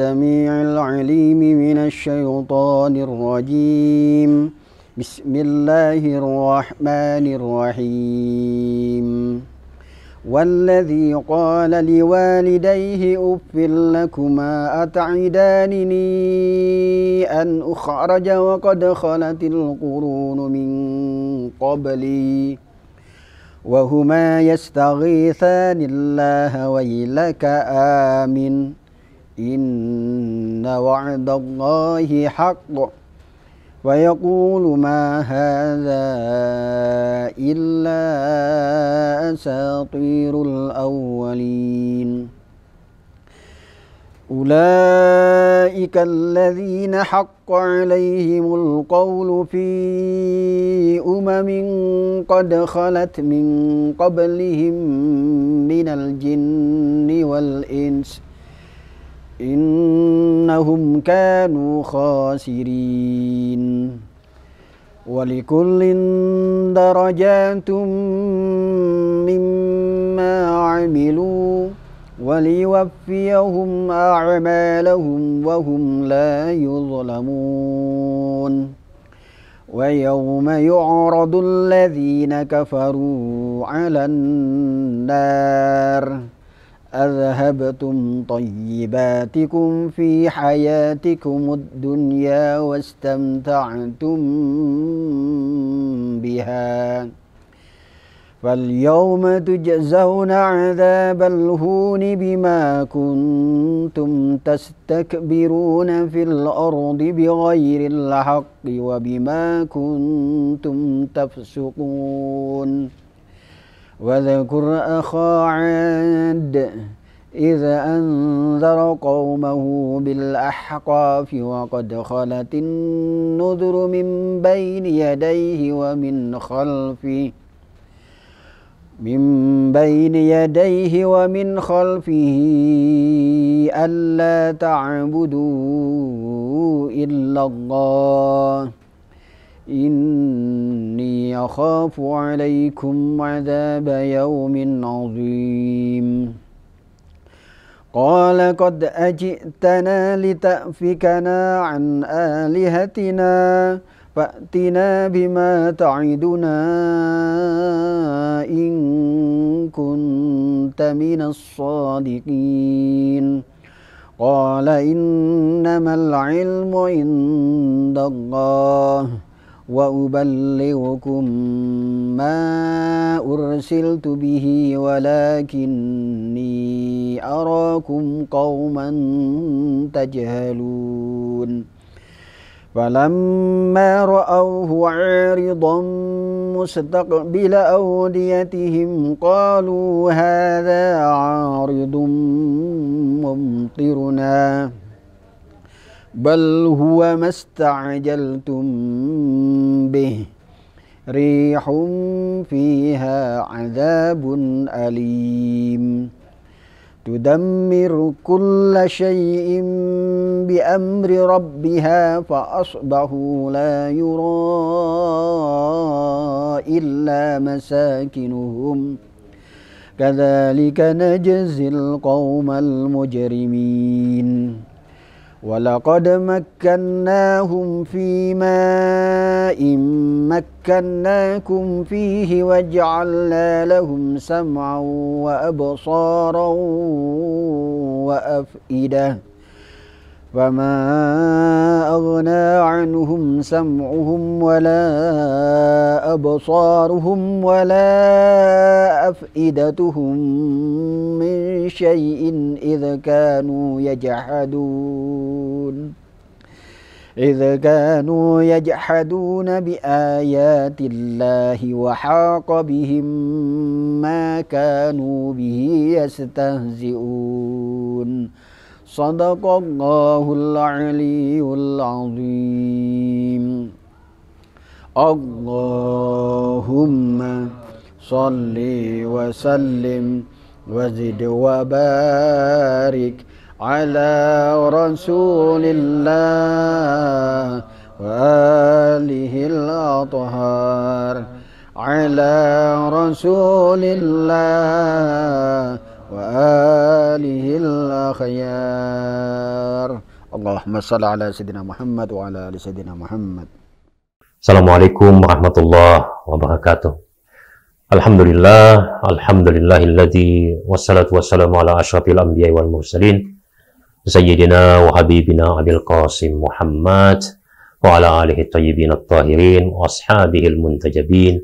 السميع العليم من الشيطان الرجيم بسم الله الرحمن الرحيم والذي قال لوالديه أف لكما أتعدانني أن أخرج وقد خلت القرون من قبلي وهما يستغيثان الله ويلك آمن إن وعد الله حق ويقول ما هذا إلا أساطير الأولين أولئك الذين حق عليهم القول في أمم قد خلت من قبلهم من الجن والإنس ۖ إنهم كانوا خاسرين ولكل درجات مما عملوا وليوفيهم أعمالهم وهم لا يظلمون ويوم يعرض الذين كفروا على النار أذهبتم طيباتكم في حياتكم الدنيا واستمتعتم بها فاليوم تجزون عذاب الهون بما كنتم تستكبرون في الأرض بغير الحق وبما كنتم تفسقون وذكر أخا عاد إذا أنذر قومه بالأحقاف وقد خلت النذر من بين يديه ومن خلفه من بين يديه ومن خلفه ألا تعبدوا إلا الله إني أخاف عليكم عذاب يوم عظيم قال قد أجئتنا لتأفكنا عن آلهتنا فأتنا بما تعدنا إن كنت من الصادقين قال إنما العلم عند الله وأبلغكم ما أرسلت به ولكني أراكم قوما تجهلون فلما رأوه عارضا مستقبل أوديتهم قالوا هذا عارض ممطرنا بل هو ما استعجلتم به ريح فيها عذاب أليم تدمر كل شيء بأمر ربها فأصبحوا لا يرى إلا مساكنهم كذلك نجزي القوم المجرمين ولقد مكناهم في ماء مكناكم فيه وجعلنا لهم سمعا وأبصارا وأفئدة فما أغنى عنهم سمعهم ولا أبصارهم ولا أفئدتهم من شيء إذ كانوا يجحدون إذ كانوا يجحدون بآيات الله وحاق بهم ما كانوا به يستهزئون صدق الله العلي العظيم اللهم صل وسلم وزد وبارك على رسول الله وآله الأطهار على رسول الله وآله الأخيار اللهم صل على سيدنا محمد وعلى آل سيدنا محمد السلام عليكم ورحمة الله وبركاته الحمد لله الحمد لله الذي والصلاة والسلام على أشرف الأنبياء والمرسلين سيدنا وحبيبنا أبي القاسم محمد وعلى آله الطيبين الطاهرين وأصحابه المنتجبين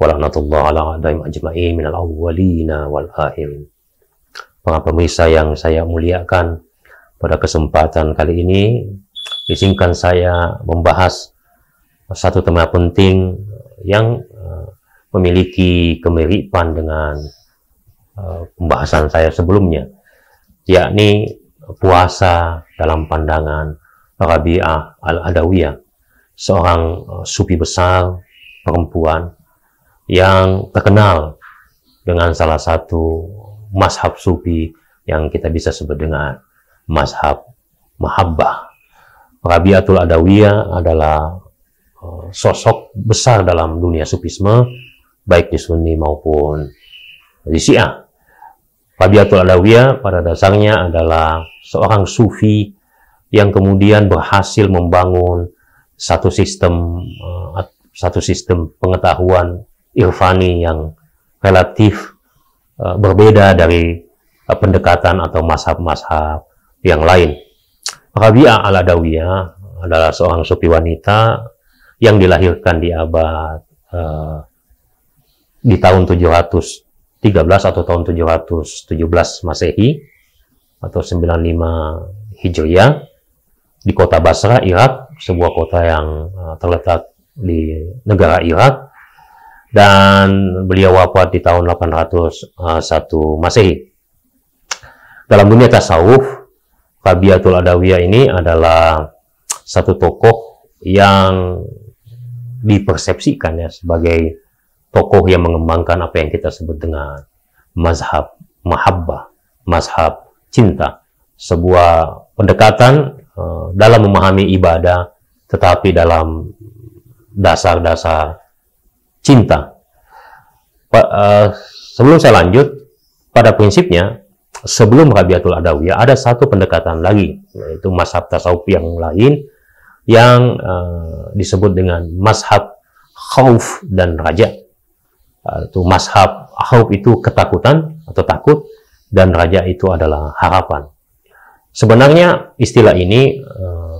ولعنة الله على أعدائهم أجمعين من الأولين والآخرين para pemirsa yang saya muliakan pada kesempatan kali ini izinkan saya membahas satu tema penting yang eh, memiliki kemiripan dengan eh, pembahasan saya sebelumnya yakni puasa dalam pandangan Rabi'ah al-Adawiyah seorang eh, sufi besar perempuan yang terkenal dengan salah satu mazhab sufi yang kita bisa sebut dengan mazhab mahabbah. Rabiatul Adawiyah adalah eh, sosok besar dalam dunia sufisme, baik di Sunni maupun di Syiah. Rabiatul Adawiyah pada dasarnya adalah seorang sufi yang kemudian berhasil membangun satu sistem eh, satu sistem pengetahuan irfani yang relatif Eh, berbeda dari eh, pendekatan atau mashab-mashab yang lain. Rabi'ah al-Adawiyah adalah seorang sufi wanita yang dilahirkan di abad uh, di tahun 713 atau tahun 717 Masehi atau 95 Hijriah di kota Basra, Irak, sebuah kota yang terletak di negara Irak dan beliau wafat di tahun 801 eh, Masehi. Dalam dunia tasawuf, Fabiatul Adawiyah ini adalah satu tokoh yang dipersepsikan ya sebagai tokoh yang mengembangkan apa yang kita sebut dengan mazhab mahabbah, mazhab cinta, sebuah pendekatan eh, dalam memahami ibadah tetapi dalam dasar-dasar cinta. Pa, uh, sebelum saya lanjut, pada prinsipnya sebelum Rabiatul Adawiyah ada satu pendekatan lagi yaitu mashab tasawuf yang lain yang uh, disebut dengan mashab khauf dan raja. Uh, mashab khauf itu ketakutan atau takut dan raja itu adalah harapan. Sebenarnya istilah ini uh,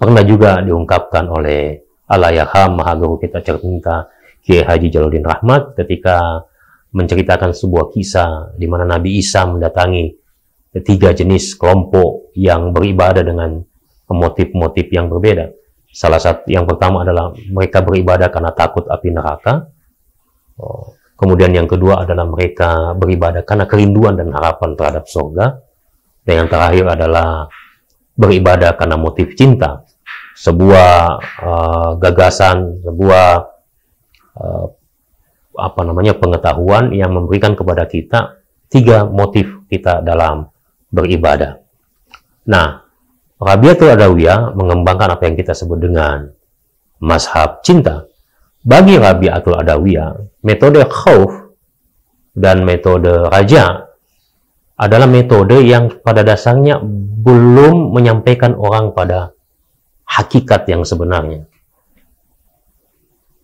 pernah juga diungkapkan oleh Ya maha guru kita cerminta Kiai Haji Jaludin Rahmat ketika menceritakan sebuah kisah di mana Nabi Isa mendatangi ketiga jenis kelompok yang beribadah dengan motif-motif yang berbeda. Salah satu yang pertama adalah mereka beribadah karena takut api neraka. Oh, kemudian yang kedua adalah mereka beribadah karena kerinduan dan harapan terhadap surga. Dan yang terakhir adalah beribadah karena motif cinta sebuah uh, gagasan, sebuah uh, apa namanya pengetahuan yang memberikan kepada kita tiga motif kita dalam beribadah. Nah, Rabiatul Adawiyah mengembangkan apa yang kita sebut dengan mashab cinta. Bagi Rabiatul Adawiyah, metode khauf dan metode raja adalah metode yang pada dasarnya belum menyampaikan orang pada hakikat yang sebenarnya.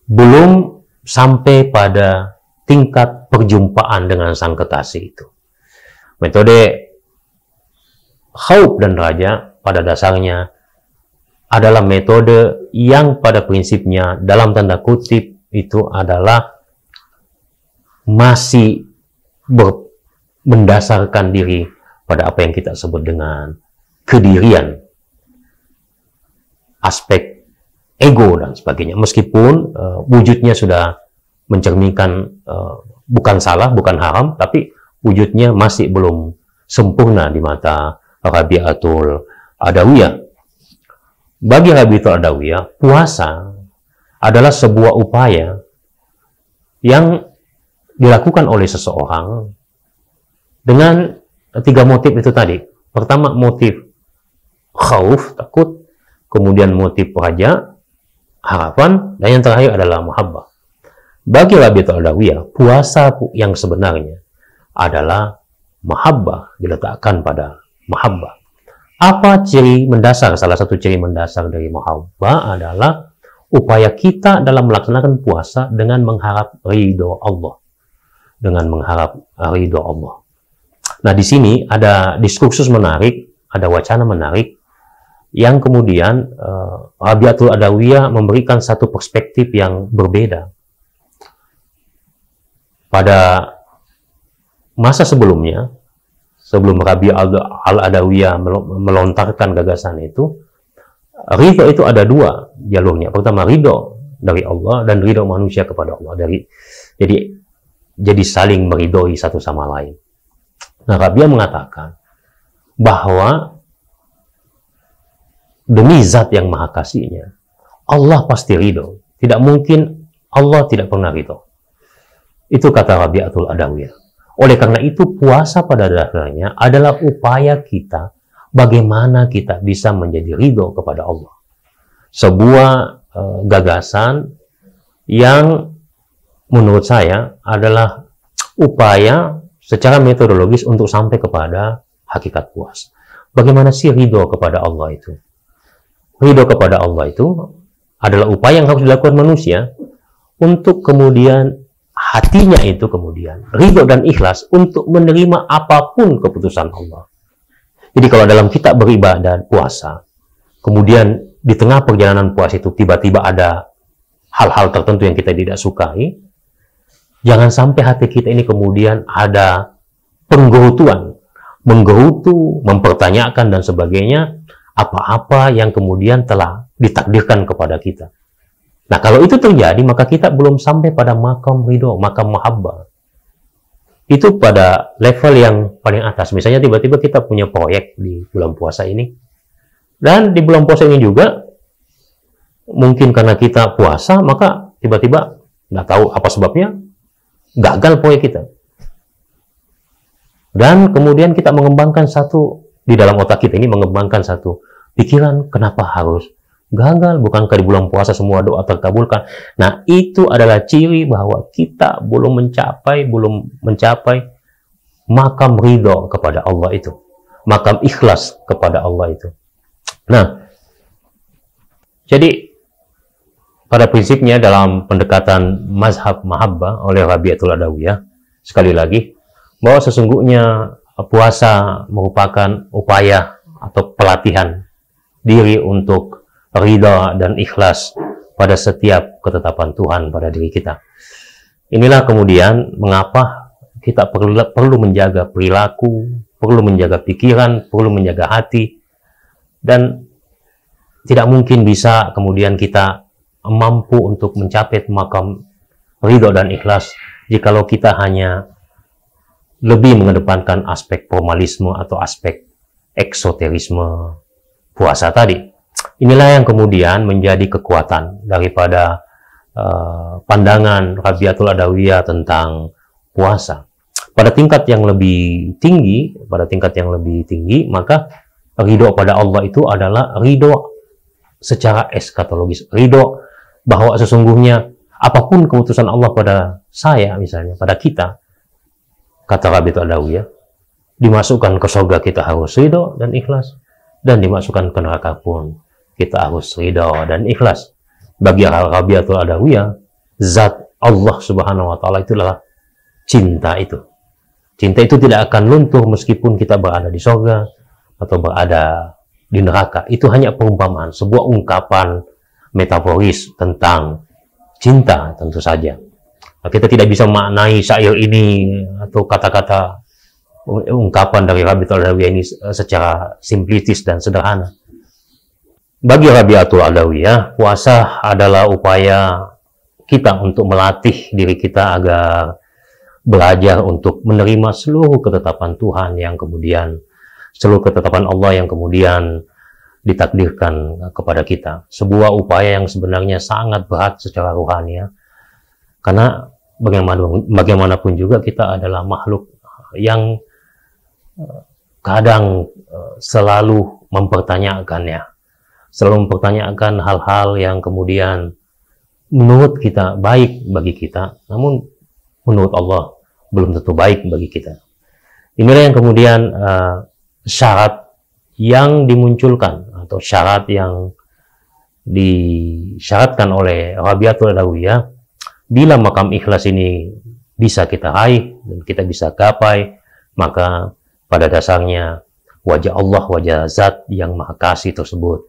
Belum sampai pada tingkat perjumpaan dengan sang kekasih itu. Metode khauf dan raja pada dasarnya adalah metode yang pada prinsipnya dalam tanda kutip itu adalah masih ber, mendasarkan diri pada apa yang kita sebut dengan kedirian aspek ego dan sebagainya. Meskipun uh, wujudnya sudah mencerminkan uh, bukan salah, bukan haram, tapi wujudnya masih belum sempurna di mata Rabi'atul Adawiyah. Bagi Rabi'atul Adawiyah, puasa adalah sebuah upaya yang dilakukan oleh seseorang dengan tiga motif itu tadi. Pertama motif khauf, takut kemudian motif raja, harapan, dan yang terakhir adalah mahabbah. Bagi Rabi Adawiyah, puasa yang sebenarnya adalah mahabbah diletakkan pada mahabbah. Apa ciri mendasar? Salah satu ciri mendasar dari mahabbah adalah upaya kita dalam melaksanakan puasa dengan mengharap ridho Allah. Dengan mengharap eh, ridho Allah. Nah, di sini ada diskursus menarik, ada wacana menarik yang kemudian uh, Rabiatul Adawiyah memberikan satu perspektif yang berbeda. Pada masa sebelumnya, sebelum Rabi Al-Adawiyah melontarkan gagasan itu, ridho itu ada dua jalurnya. Pertama ridho dari Allah dan ridho manusia kepada Allah. Dari jadi jadi saling meridhoi satu sama lain. Nah, Rabia mengatakan bahwa demi zat yang maha kasihnya, Allah pasti ridho. Tidak mungkin Allah tidak pernah ridho. Itu kata Rabi'atul Adawiyah. Oleh karena itu, puasa pada dasarnya adalah upaya kita bagaimana kita bisa menjadi ridho kepada Allah. Sebuah uh, gagasan yang menurut saya adalah upaya secara metodologis untuk sampai kepada hakikat puasa. Bagaimana sih ridho kepada Allah itu? ridho kepada Allah itu adalah upaya yang harus dilakukan manusia untuk kemudian hatinya itu kemudian ridho dan ikhlas untuk menerima apapun keputusan Allah. Jadi kalau dalam kita beribadah puasa, kemudian di tengah perjalanan puasa itu tiba-tiba ada hal-hal tertentu yang kita tidak sukai, jangan sampai hati kita ini kemudian ada penggerutuan, menggerutu, mempertanyakan dan sebagainya apa-apa yang kemudian telah ditakdirkan kepada kita. Nah, kalau itu terjadi, maka kita belum sampai pada makam ridho, makam mahabbah. Itu pada level yang paling atas. Misalnya tiba-tiba kita punya proyek di bulan puasa ini. Dan di bulan puasa ini juga, mungkin karena kita puasa, maka tiba-tiba nggak tahu apa sebabnya, gagal proyek kita. Dan kemudian kita mengembangkan satu di dalam otak kita ini mengembangkan satu pikiran kenapa harus gagal bukankah di bulan puasa semua doa terkabulkan nah itu adalah ciri bahwa kita belum mencapai belum mencapai makam ridho kepada Allah itu makam ikhlas kepada Allah itu nah jadi pada prinsipnya dalam pendekatan mazhab mahabbah oleh Rabiatul Adawiyah sekali lagi bahwa sesungguhnya Eh, puasa merupakan upaya atau pelatihan diri untuk ridha dan ikhlas pada setiap ketetapan Tuhan pada diri kita. Inilah kemudian mengapa kita perlu, perlu menjaga perilaku, perlu menjaga pikiran, perlu menjaga hati, dan tidak mungkin bisa kemudian kita mampu untuk mencapai makam ridho dan ikhlas jikalau kita hanya lebih mengedepankan aspek formalisme atau aspek eksoterisme puasa tadi. Inilah yang kemudian menjadi kekuatan daripada uh, pandangan Rabiatul Adawiyah tentang puasa. Pada tingkat yang lebih tinggi, pada tingkat yang lebih tinggi, maka ridho pada Allah itu adalah ridho secara eskatologis. Ridho bahwa sesungguhnya apapun keputusan Allah pada saya misalnya, pada kita, kata Rabi Adawiyah, ya, dimasukkan ke surga kita harus ridho dan ikhlas, dan dimasukkan ke neraka pun kita harus ridho dan ikhlas. Bagi hal Rabiatul Adawiyah, zat Allah Subhanahu wa taala itulah cinta itu. Cinta itu tidak akan luntur meskipun kita berada di surga atau berada di neraka. Itu hanya perumpamaan, sebuah ungkapan metaforis tentang cinta tentu saja kita tidak bisa maknai syair ini atau kata-kata ungkapan dari Al Adawiyah ini secara simplistis dan sederhana. Bagi Rabi Atul Adawiyah, puasa adalah upaya kita untuk melatih diri kita agar belajar untuk menerima seluruh ketetapan Tuhan yang kemudian seluruh ketetapan Allah yang kemudian ditakdirkan kepada kita. Sebuah upaya yang sebenarnya sangat berat secara rohani. Ya. Karena bagaimana bagaimanapun juga kita adalah makhluk yang eh, kadang eh, selalu mempertanyakannya, selalu mempertanyakan hal-hal yang kemudian menurut kita baik bagi kita, namun menurut Allah belum tentu baik bagi kita. Inilah yang kemudian uh, syarat yang dimunculkan atau syarat yang disyaratkan oleh Rabiatul Adawiyah Bila makam ikhlas ini bisa kita raih dan kita bisa gapai, maka pada dasarnya wajah Allah, wajah zat yang maha kasih tersebut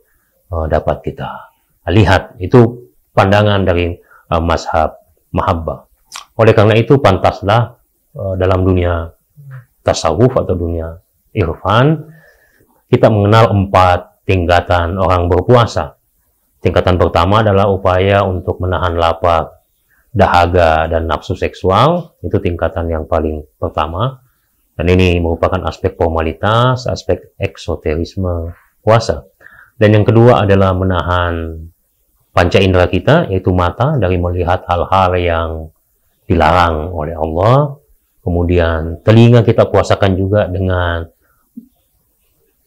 uh, dapat kita lihat. Itu pandangan dari uh, mazhab mahabbah. Oleh karena itu pantaslah uh, dalam dunia tasawuf atau dunia irfan kita mengenal empat tingkatan orang berpuasa. Tingkatan pertama adalah upaya untuk menahan lapar dahaga dan nafsu seksual itu tingkatan yang paling pertama dan ini merupakan aspek formalitas, aspek eksoterisme puasa. Dan yang kedua adalah menahan panca indera kita yaitu mata dari melihat hal-hal yang dilarang oleh Allah. Kemudian telinga kita puasakan juga dengan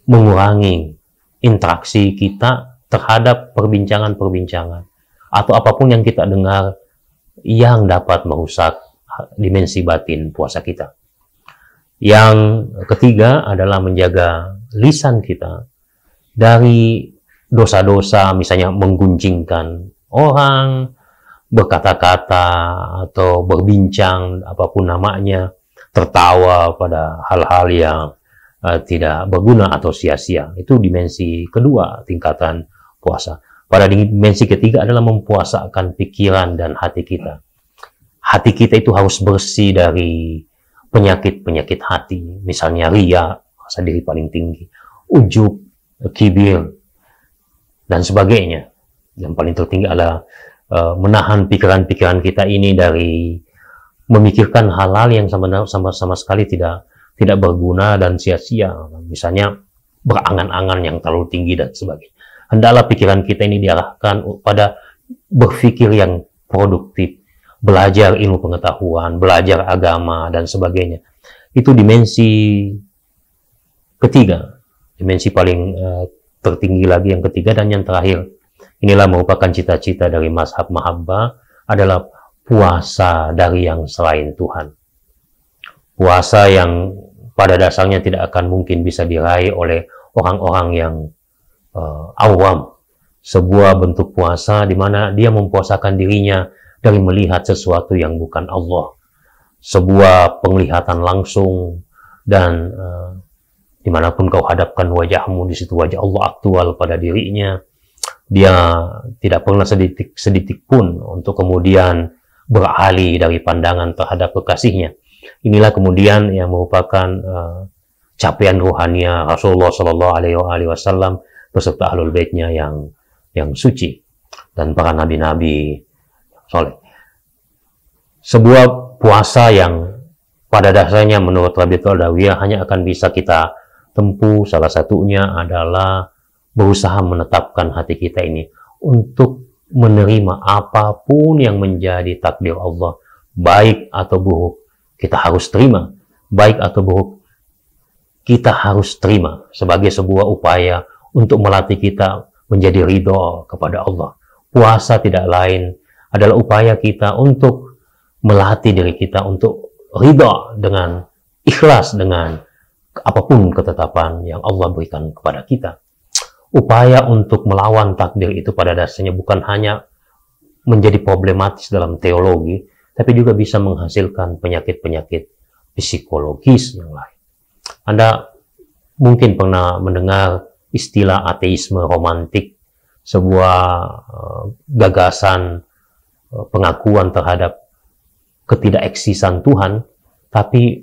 mengurangi interaksi kita terhadap perbincangan-perbincangan atau apapun yang kita dengar yang dapat merusak dimensi batin puasa kita. Yang ketiga adalah menjaga lisan kita dari dosa-dosa misalnya menggunjingkan orang, berkata-kata atau berbincang apapun namanya, tertawa pada hal-hal yang uh, tidak berguna atau sia-sia. Itu dimensi kedua tingkatan puasa. Pada dimensi ketiga adalah mempuasakan pikiran dan hati kita. Hati kita itu harus bersih dari penyakit-penyakit hati, misalnya ria, rasa diri paling tinggi, ujub, kibir, dan sebagainya. Yang paling tertinggi adalah uh, menahan pikiran-pikiran kita ini dari memikirkan hal-hal yang sama, sama sama sekali tidak tidak berguna dan sia-sia, misalnya berangan-angan yang terlalu tinggi dan sebagainya. Hendaklah pikiran kita ini diarahkan pada berpikir yang produktif, belajar ilmu pengetahuan, belajar agama, dan sebagainya. Itu dimensi ketiga, dimensi paling eh, tertinggi lagi yang ketiga dan yang terakhir. Inilah merupakan cita-cita dari mazhab mahabba adalah puasa dari yang selain Tuhan. Puasa yang pada dasarnya tidak akan mungkin bisa diraih oleh orang-orang yang uh, awam, sebuah bentuk puasa di mana dia mempuasakan dirinya dari melihat sesuatu yang bukan Allah, sebuah penglihatan langsung dan uh, dimanapun kau hadapkan wajahmu di situ wajah Allah aktual pada dirinya. Dia tidak pernah sedetik sedetik pun untuk kemudian beralih dari pandangan terhadap kekasihnya. Inilah kemudian yang merupakan uh, capaian rohania Rasulullah Shallallahu Alaihi Wasallam beserta ahlul baitnya yang yang suci dan para nabi-nabi soleh. Sebuah puasa yang pada dasarnya menurut Rabi Adawiyah hanya akan bisa kita tempuh salah satunya adalah berusaha menetapkan hati kita ini untuk menerima apapun yang menjadi takdir Allah, baik atau buruk, kita harus terima, baik atau buruk, kita harus terima sebagai sebuah upaya untuk melatih kita menjadi ridho kepada Allah. Puasa tidak lain adalah upaya kita untuk melatih diri kita untuk ridho dengan ikhlas dengan apapun ketetapan yang Allah berikan kepada kita. Upaya untuk melawan takdir itu pada dasarnya bukan hanya menjadi problematis dalam teologi, tapi juga bisa menghasilkan penyakit-penyakit psikologis yang lain. Anda mungkin pernah mendengar istilah ateisme romantik, sebuah uh, gagasan uh, pengakuan terhadap ketidakeksisan Tuhan, tapi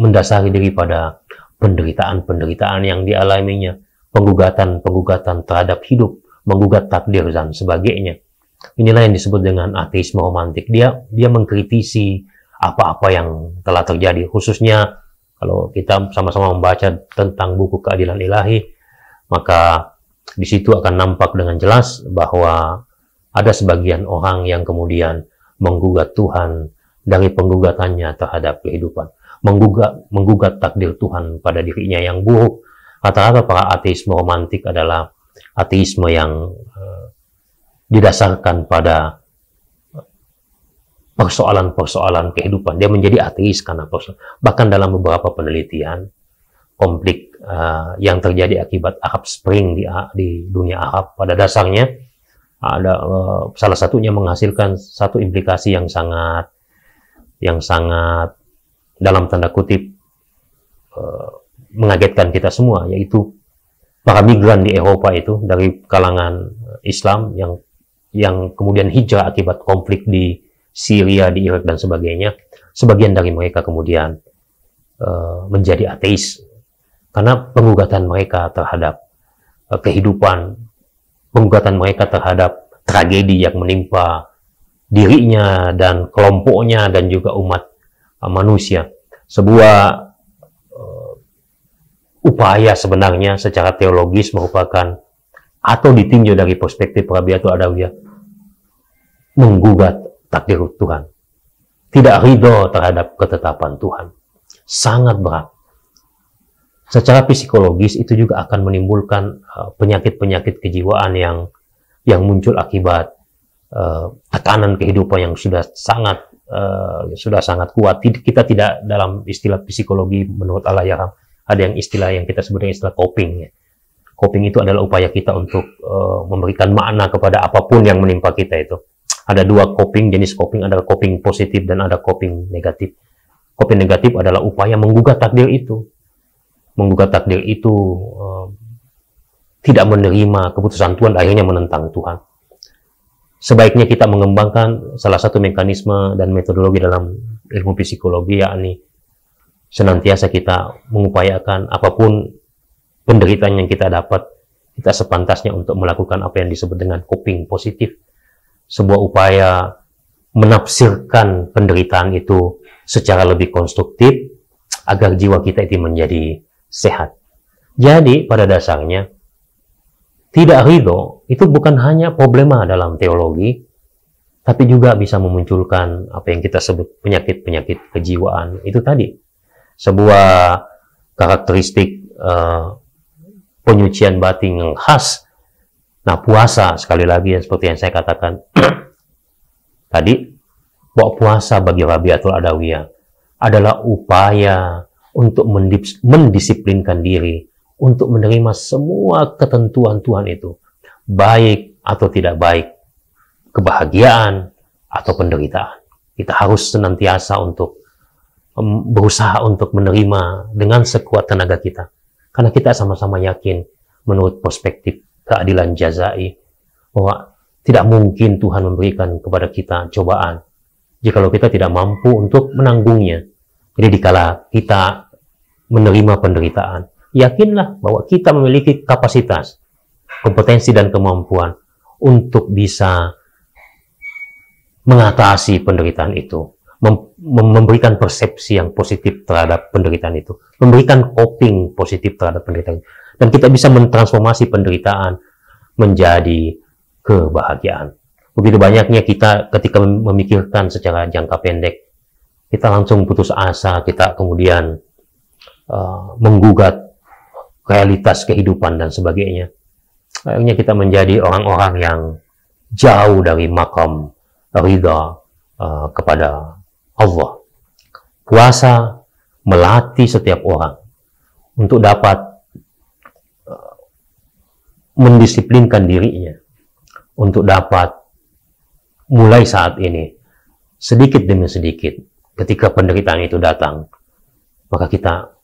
mendasari diri pada penderitaan-penderitaan yang dialaminya, penggugatan-penggugatan terhadap hidup, menggugat takdir dan sebagainya. Inilah yang disebut dengan ateisme romantik. Dia dia mengkritisi apa-apa yang telah terjadi, khususnya kalau kita sama-sama membaca tentang buku keadilan ilahi, maka di situ akan nampak dengan jelas bahwa ada sebagian orang yang kemudian menggugat Tuhan dari penggugatannya terhadap kehidupan, menggugat menggugat takdir Tuhan pada dirinya yang buruk. Rata-rata para ateisme romantik adalah ateisme yang eh, didasarkan pada eh, persoalan-persoalan kehidupan. Dia menjadi ateis karena persoalan. Bahkan dalam beberapa penelitian, konflik uh, yang terjadi akibat Arab Spring di, di dunia Arab. Pada dasarnya ada uh, salah satunya menghasilkan satu implikasi yang sangat yang sangat dalam tanda kutip uh, mengagetkan kita semua, yaitu para migran di Eropa itu dari kalangan Islam yang yang kemudian hijrah akibat konflik di Syria, di Irak dan sebagainya, sebagian dari mereka kemudian uh, menjadi ateis karena penggugatan mereka terhadap uh, kehidupan, penggugatan mereka terhadap tragedi yang menimpa dirinya dan kelompoknya dan juga umat uh, manusia. Sebuah uh, upaya sebenarnya secara teologis merupakan atau ditinjau dari perspektif Rabiatul Adawiyah menggugat takdir Tuhan. Tidak ridho terhadap ketetapan Tuhan. Sangat berat secara psikologis itu juga akan menimbulkan eh, penyakit-penyakit uh, kejiwaan yang yang muncul akibat uh, tekanan kehidupan yang sudah sangat uh, sudah sangat kuat. Kita tidak dalam istilah psikologi menurut Allah ya ada yang istilah yang kita sebut istilah coping. Ya. Coping itu adalah upaya kita untuk uh, memberikan makna kepada apapun yang menimpa kita itu. Ada dua coping, jenis coping adalah coping positif dan ada coping negatif. Coping negatif adalah upaya menggugat takdir itu menggugat takdir itu eh, tidak menerima keputusan Tuhan akhirnya menentang Tuhan. Sebaiknya kita mengembangkan salah satu mekanisme dan metodologi dalam ilmu psikologi yakni senantiasa kita mengupayakan apapun penderitaan yang kita dapat kita sepantasnya untuk melakukan apa yang disebut dengan coping positif sebuah upaya menafsirkan penderitaan itu secara lebih konstruktif agar jiwa kita itu menjadi sehat. Jadi pada dasarnya, tidak ridho itu bukan hanya problema dalam teologi, tapi juga bisa memunculkan apa yang kita sebut penyakit-penyakit kejiwaan. Itu tadi, sebuah karakteristik uh, penyucian batin yang khas. Nah, puasa sekali lagi yang seperti yang saya katakan tadi, bahwa puasa bagi Rabiatul Adawiyah adalah upaya untuk mendisiplinkan diri, untuk menerima semua ketentuan Tuhan itu, baik atau tidak baik, kebahagiaan atau penderitaan. Kita harus senantiasa untuk berusaha untuk menerima dengan sekuat tenaga kita. Karena kita sama-sama yakin menurut perspektif keadilan jazai bahwa tidak mungkin Tuhan memberikan kepada kita cobaan jikalau kita tidak mampu untuk menanggungnya. Jadi dikala kita menerima penderitaan, yakinlah bahwa kita memiliki kapasitas, kompetensi dan kemampuan untuk bisa mengatasi penderitaan itu, mem memberikan persepsi yang positif terhadap penderitaan itu, memberikan coping positif terhadap penderitaan itu. Dan kita bisa mentransformasi penderitaan menjadi kebahagiaan. Begitu banyaknya kita ketika memikirkan secara jangka pendek kita langsung putus asa, kita kemudian uh, menggugat realitas kehidupan dan sebagainya. Akhirnya kita menjadi orang-orang yang jauh dari makam ridha uh, kepada Allah. Puasa melatih setiap orang untuk dapat eh, mendisiplinkan dirinya, untuk dapat mulai saat ini sedikit demi sedikit ketika penderitaan itu datang, maka kita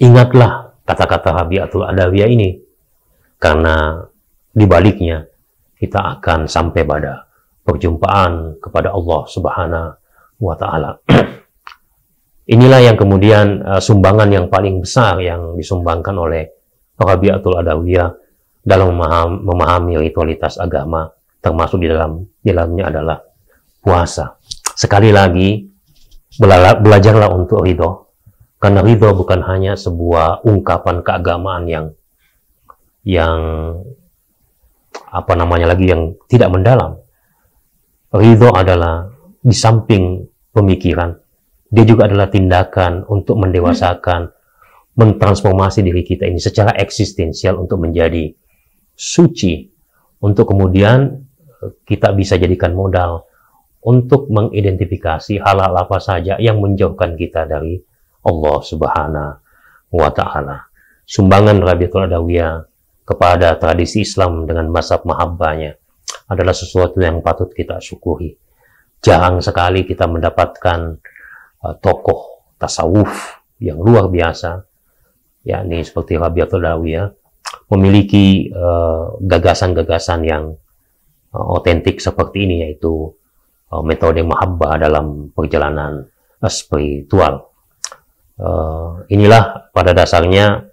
ingatlah kata-kata Habiatul Adawiyah ini, karena dibaliknya kita akan sampai pada perjumpaan kepada Allah Subhanahu wa Ta'ala. Inilah yang kemudian uh, sumbangan yang paling besar yang disumbangkan oleh Habibatul Adawiyah dalam memahami, memahami ritualitas agama, termasuk di dalam di dalamnya adalah puasa. Sekali lagi, belajarlah untuk ridho. Karena ridho bukan hanya sebuah ungkapan keagamaan yang yang apa namanya lagi yang tidak mendalam. Ridho adalah di samping pemikiran, dia juga adalah tindakan untuk mendewasakan, hmm. mentransformasi diri kita ini secara eksistensial untuk menjadi suci, untuk kemudian eh, kita bisa jadikan modal untuk mengidentifikasi hal-hal apa saja yang menjauhkan kita dari Allah Subhanahu wa taala. Sumbangan Rabiatul Adawiyah kepada tradisi Islam dengan masab mahabbahnya adalah sesuatu yang patut kita syukuri. Jarang sekali kita mendapatkan uh, tokoh tasawuf yang luar biasa, yakni seperti Rabiatul Adawiyah, memiliki uh, gagasan-gagasan uh, yang otentik uh, seperti ini, yaitu Eh, metode mahabbah dalam perjalanan spiritual. Eh, inilah pada dasarnya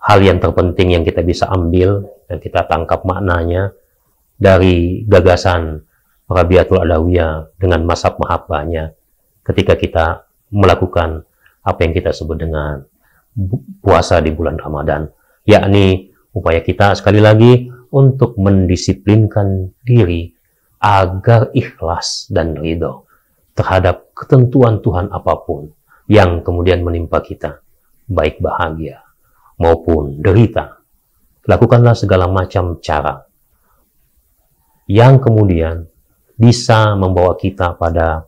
hal yang terpenting yang kita bisa ambil dan kita tangkap maknanya dari gagasan Rabiatul Adawiyah dengan masab mahabbahnya ketika kita melakukan apa yang kita sebut dengan puasa di bulan Ramadan, yakni upaya kita sekali lagi untuk mendisiplinkan diri agar ikhlas dan ridho terhadap ketentuan Tuhan apapun yang kemudian menimpa kita, baik bahagia maupun derita. Lakukanlah segala macam cara yang kemudian bisa membawa kita pada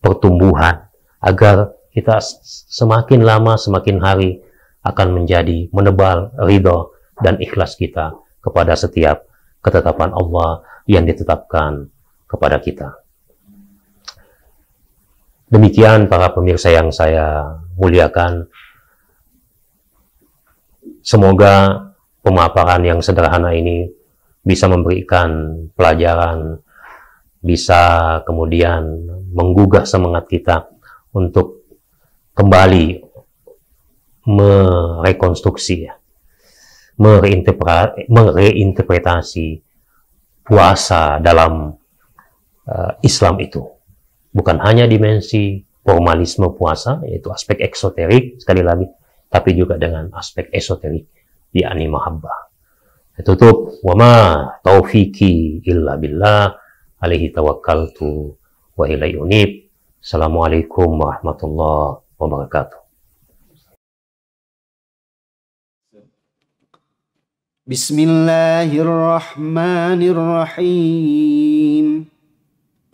pertumbuhan agar kita semakin lama semakin hari akan menjadi menebal ridho dan ikhlas kita kepada setiap ketetapan Allah yang ditetapkan kepada kita. Demikian para pemirsa yang saya muliakan. Semoga pemaparan yang sederhana ini bisa memberikan pelajaran, bisa kemudian menggugah semangat kita untuk kembali merekonstruksi ya, mereinterpretasi puasa dalam uh, Islam itu. Bukan hanya dimensi formalisme puasa, yaitu aspek eksoterik, sekali lagi, tapi juga dengan aspek esoterik, yakni mahabbah. Tutup, wama taufiki illa billah, alaihi tawakkaltu wa ilai unib. Assalamualaikum warahmatullahi wabarakatuh. بسم الله الرحمن الرحيم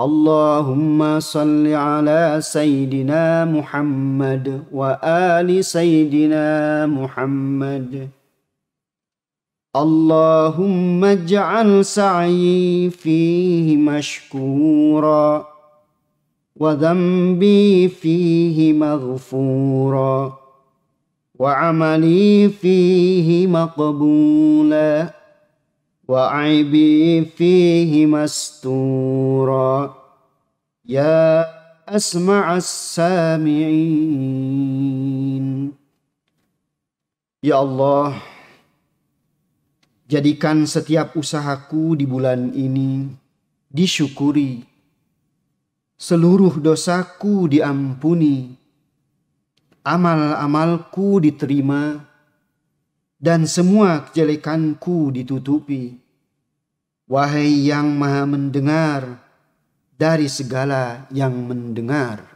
اللهم صل على سيدنا محمد وآل سيدنا محمد اللهم اجعل سعيي فيه مشكورا وذنبي فيه مغفورا وعملي فيه مقبولا وعيبي فيه مستورا يا أسمع السامعين يا Allah, jadikan setiap usahaku di bulan ini disyukuri. Seluruh dosaku diampuni amal-amalku diterima dan semua kejelekanku ditutupi. Wahai yang maha mendengar dari segala yang mendengar.